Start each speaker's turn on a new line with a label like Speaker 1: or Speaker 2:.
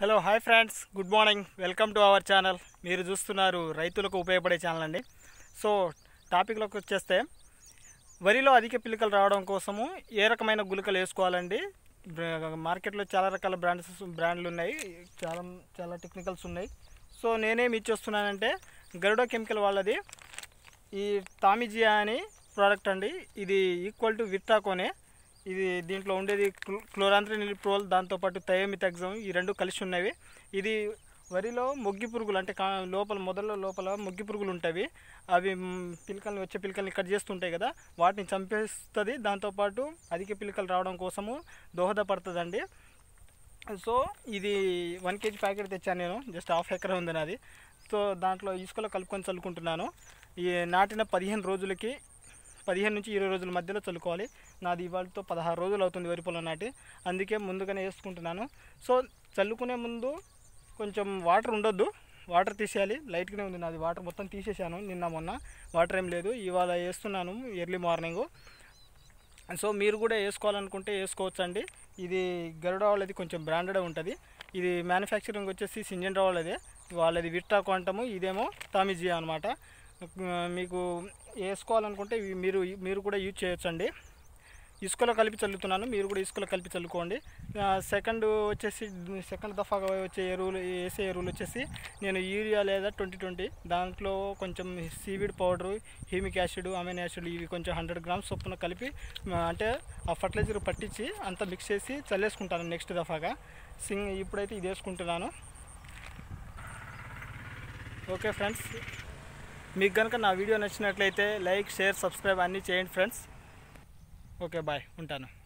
Speaker 1: hello hi friends good morning welcome to our channel మీరు చూస్తున్నారు రైతులకు ఉపయోగపడే ఛానల్ అండి సో టాపిక్లోకి వచ్చేస్తే వరిలో అధిక పిలుకలు రావడం కోసము ఏ రకమైన గులికలు వేసుకోవాలండి మార్కెట్లో చాలా రకాల బ్రాండ్స్ బ్రాండ్లు ఉన్నాయి చాలా చాలా టెక్నికల్స్ ఉన్నాయి సో నేనేమి ఇచ్చేస్తున్నానంటే గరుడో కెమికల్ వాళ్ళది ఈ తామిజియా అని ప్రోడక్ట్ అండి ఇది ఈక్వల్ టు విట్రాకోనే ఇది దీంట్లో ఉండేది క్లోరాంత్రినిలిప్రోల్ దాంతోపాటు ఎగ్జామ్ ఈ రెండు కలిసి ఉన్నవి ఇది వరిలో మొగ్గి పురుగులు అంటే లోపల మొదల లోపల మొగ్గి పురుగులు ఉంటాయి అవి పిలకల్ని వచ్చే పిలకల్ని కట్ చేస్తుంటాయి కదా వాటిని చంపేస్తుంది దాంతోపాటు అధిక పిలకలు రావడం కోసము దోహదపడుతుందండి సో ఇది వన్ కేజీ ప్యాకెట్ తెచ్చాను నేను జస్ట్ హాఫ్ ఎకర్ ఉంది నాది సో దాంట్లో ఇసుకలో కలుపుకొని చల్లుకుంటున్నాను ఈ నాటిన పదిహేను రోజులకి పదిహేను నుంచి ఇరవై రోజుల మధ్యలో చల్లుకోవాలి నాది ఇవాళతో పదహారు రోజులు అవుతుంది వరి పొలం నాటి అందుకే ముందుగానే వేసుకుంటున్నాను సో చల్లుకునే ముందు కొంచెం వాటర్ ఉండొద్దు వాటర్ తీసేయాలి లైట్గానే ఉంది నాది వాటర్ మొత్తం తీసేసాను నిన్న మొన్న వాటర్ ఏం లేదు ఇవాళ వేస్తున్నాను ఎర్లీ మార్నింగు సో మీరు కూడా వేసుకోవాలనుకుంటే వేసుకోవచ్చండి ఇది గరుడ వాళ్ళది కొంచెం బ్రాండెడ్ ఉంటుంది ఇది మ్యానుఫ్యాక్చరింగ్ వచ్చేసి సింజన్ వాళ్ళదే వాళ్ళది విట్టా క్వాంటము ఇదేమో తామిజియా అనమాట మీకు వేసుకోవాలనుకుంటే మీరు మీరు కూడా యూజ్ చేయొచ్చండి ఇసుకలో కలిపి చల్లుతున్నాను మీరు కూడా ఇసుకలో కలిపి చల్లుకోండి సెకండ్ వచ్చేసి సెకండ్ దఫాగా వచ్చే ఎరువులు వేసే ఎరువులు వచ్చేసి నేను యూరియా లేదా ట్వంటీ ట్వంటీ దాంట్లో కొంచెం seaweed powder humic acid amine acid ఇవి కొంచెం హండ్రెడ్ గ్రామ్స్ చొప్పున కలిపి అంటే ఆ ఫర్టిలైజర్ పట్టించి అంతా మిక్స్ చేసి చల్లేసుకుంటాను నెక్స్ట్ దఫాగా సింగ్ ఇప్పుడైతే ఇది వేసుకుంటున్నాను ఓకే ఫ్రెండ్స్ మీకు కనుక నా వీడియో నచ్చినట్లయితే లైక్ షేర్ సబ్స్క్రైబ్ అన్నీ చేయండి ఫ్రెండ్స్ ఓకే బాయ్ ఉంటాను